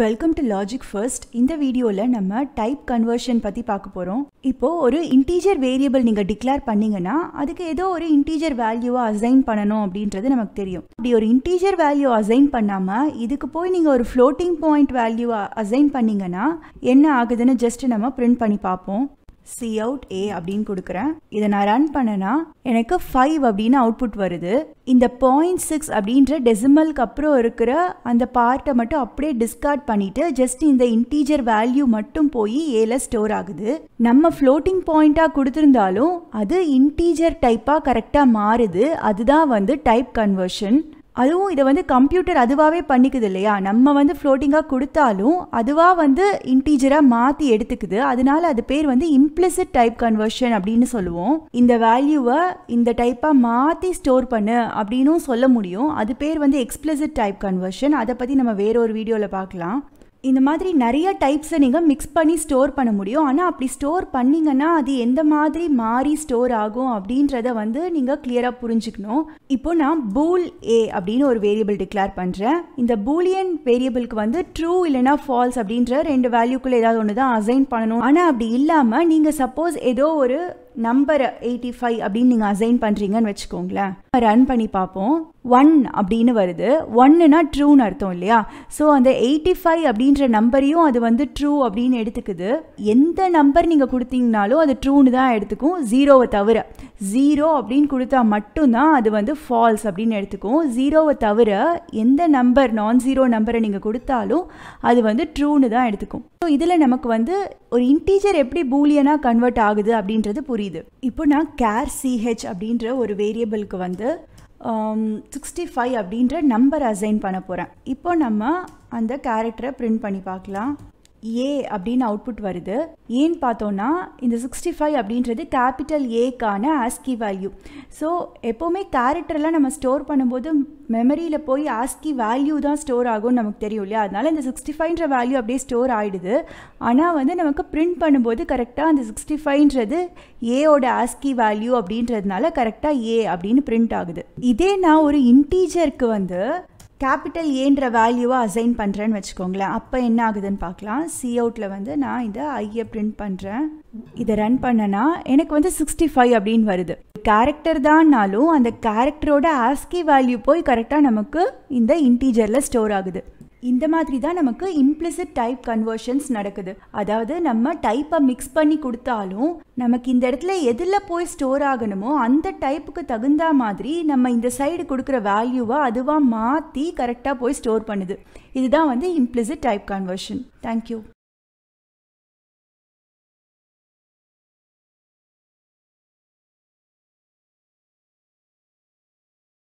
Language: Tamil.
வெல்கம் டு லாஜிக் ஃபர்ஸ்ட் இந்த வீடியோவில் நம்ம டைப் கன்வர்ஷன் பற்றி பார்க்க போகிறோம் இப்போது ஒரு இன்டீஜர் வேரியபிள் நீங்கள் டிக்ளேர் பண்ணிங்கன்னா அதுக்கு ஏதோ ஒரு இன்டீஜர் வேல்யூவாக அசைன் பண்ணணும் அப்படின்றது நமக்கு தெரியும் அப்படி ஒரு இன்டீஜர் வேல்யூ அசைன் பண்ணாமல் இதுக்கு போய் நீங்கள் ஒரு ஃப்ளோட்டிங் பாயிண்ட் வேல்யூவாக அசைன் பண்ணிங்கன்னா என்ன ஆகுதுன்னு ஜஸ்ட் நம்ம பிரிண்ட் பண்ணி பார்ப்போம் சி அவுட் ஏ அப்படின்னு கொடுக்குறேன் இதை நான் ரன் பண்ணனா எனக்கு ஃபைவ் அப்படின்னு அவுட்புட் வருது இந்த பாயிண்ட் சிக்ஸ் அப்படின்ற டெசிமலுக்கு அப்புறம் இருக்கிற அந்த பார்ட்டை மட்டும் அப்படியே டிஸ்கார்ட் பண்ணிட்டு ஜஸ்ட் இந்த இன்டீஜர் வேல்யூ மட்டும் போய் ஏல ஸ்டோர் ஆகுது நம்ம ஃப்ளோட்டிங் பாயிண்ட்டாக கொடுத்துருந்தாலும் அது இன்டீஜர் டைப்பாக கரெக்டாக மாறுது அதுதான் வந்து டைப் கன்வர்ஷன் அதுவும் இதை வந்து கம்ப்யூட்டர் அதுவாகவே பண்ணிக்குது இல்லையா நம்ம வந்து ஃப்ளோட்டிங்காக கொடுத்தாலும் அதுவாக வந்து இன்டீஜராக மாற்றி எடுத்துக்குது அதனால அது பேர் வந்து இம்ப்ளிசிட் டைப் கன்வர்ஷன் அப்படின்னு சொல்லுவோம் இந்த வேல்யூவை இந்த டைப்பாக மாற்றி ஸ்டோர் பண்ணு அப்படின்னும் சொல்ல முடியும் அது பேர் வந்து எக்ஸ்பிளசிட் டைப் கன்வர்ஷன் அதை பற்றி நம்ம வேற ஒரு வீடியோவில் பார்க்கலாம் இந்த மாதிரி நிறைய டைப்ஸை நீங்கள் மிக்ஸ் பண்ணி ஸ்டோர் பண்ண முடியும் ஆனால் அப்படி ஸ்டோர் பண்ணிங்கன்னா அது எந்த மாதிரி மாறி ஸ்டோர் ஆகும் அப்படின்றத வந்து நீங்கள் கிளியராக புரிஞ்சுக்கணும் இப்போ நான் பூல் ஏ அப்படின்னு ஒரு வேரியபிள் டிக்ளேர் பண்ணுறேன் இந்த பூலியன் வேரியபிளுக்கு வந்து ட்ரூ இல்லைனா ஃபால்ஸ் அப்படின்ற ரெண்டு வேல்யூக்குள்ளே ஏதாவது ஒன்று தான் அசைன் பண்ணணும் ஆனால் அப்படி இல்லாமல் நீங்கள் சப்போஸ் ஏதோ ஒரு நம்பர் எயிட்டி ஃபைவ் அப்படின்னு நீங்கள் அசைன் பண்ணுறீங்கன்னு வச்சுக்கோங்களேன் ரன் பண்ணி பார்ப்போம் ஒன் அப்படின்னு வருது ஒன்னுனா ட்ரூன்னு அர்த்தம் இல்லையா ஸோ அந்த எயிட்டி ஃபைவ் அப்படின்ற நம்பரையும் அது வந்து ட்ரூ அப்படின்னு எடுத்துக்குது எந்த நம்பர் நீங்கள் கொடுத்தீங்கனாலும் அது ட்ரூன்னு தான் எடுத்துக்கும் ஜீரோவை தவிர ஜீரோ அப்படின்னு கொடுத்தா மட்டும்தான் அது வந்து ஃபால்ஸ் அப்படின்னு எடுத்துக்கும் ஜீரோவை தவிர எந்த நம்பர் நான் ஜீரோ நம்பரை நீங்கள் கொடுத்தாலும் அது வந்து ட்ரூன்னு தான் எடுத்துக்கும் ஸோ இதில் நமக்கு வந்து ஒரு இன்டீஜர் எப்படி பூலியனாக கன்வெர்ட் ஆகுது அப்படின்றது புரியுது புரியுது இப்போ நான் கேர் சிஹெச் அப்படின்ற ஒரு வேரியபிளுக்கு வந்து சிக்ஸ்டி um, ஃபைவ் அப்படின்ற நம்பர் அசைன் பண்ண போகிறேன் இப்போ நம்ம அந்த கேரக்டரை பிரிண்ட் பண்ணி பார்க்கலாம் ஏ அப்படின்னு அவுட்புட் வருது ஏன்னு பார்த்தோன்னா இந்த சிக்ஸ்டி ஃபைவ் அப்படின்றது கேபிட்டல் ஏக்கான ஆஸ்கி வேல்யூ ஸோ எப்போவுமே கேரக்டர்லாம் நம்ம ஸ்டோர் பண்ணும்போது மெமரியில் போய் ஆஸ்கி வேல்யூ தான் ஸ்டோர் ஆகும்னு நமக்கு தெரியும் இல்லையா அதனால் இந்த சிக்ஸ்டி ஃபைவ்ன்ற வேல்யூ அப்படியே ஸ்டோர் ஆகிடுது ஆனால் வந்து நமக்கு பிரிண்ட் பண்ணும்போது கரெக்டாக அந்த சிக்ஸ்டி ஃபைவ்ன்றது ஏயோட ஆஸ்கி வேல்யூ அப்படின்றதுனால கரெக்டாக ஏ அப்படின்னு பிரிண்ட் ஆகுது இதே நான் ஒரு இன்டீஜருக்கு வந்து கேபிட்டல் ஏன்ற வேல்யூவை அசைன் பண்ணுறேன்னு வச்சுக்கோங்களேன் அப்போ என்ன ஆகுதுன்னு பார்க்கலாம் சி அவுட்டில் வந்து நான் இதை ஐயை பிரிண்ட் பண்ணுறேன் இதை ரன் பண்ணனா எனக்கு வந்து சிக்ஸ்டி ஃபைவ் அப்படின்னு வருது கேரக்டர் தான்னாலும் அந்த கேரக்டரோட ஆஸ்கி வேல்யூ போய் கரெக்டாக நமக்கு இந்த இன்டீஜரில் ஸ்டோர் ஆகுது இந்த மாதிரி தான் நமக்கு இம்ப்ளிசிட் டைப் கன்வர்ஷன்ஸ் நடக்குது அதாவது நம்ம டைப்பை மிக்ஸ் பண்ணி கொடுத்தாலும் நமக்கு இந்த இடத்துல எதில் போய் ஸ்டோர் ஆகணுமோ அந்த டைப்புக்கு தகுந்த மாதிரி நம்ம இந்த சைடு கொடுக்குற வேல்யூவை அதுவாக மாற்றி கரெக்டாக போய் ஸ்டோர் பண்ணுது இதுதான் வந்து இம்ப்ளிசிட் டைப் கன்வர்ஷன் தேங்க்யூ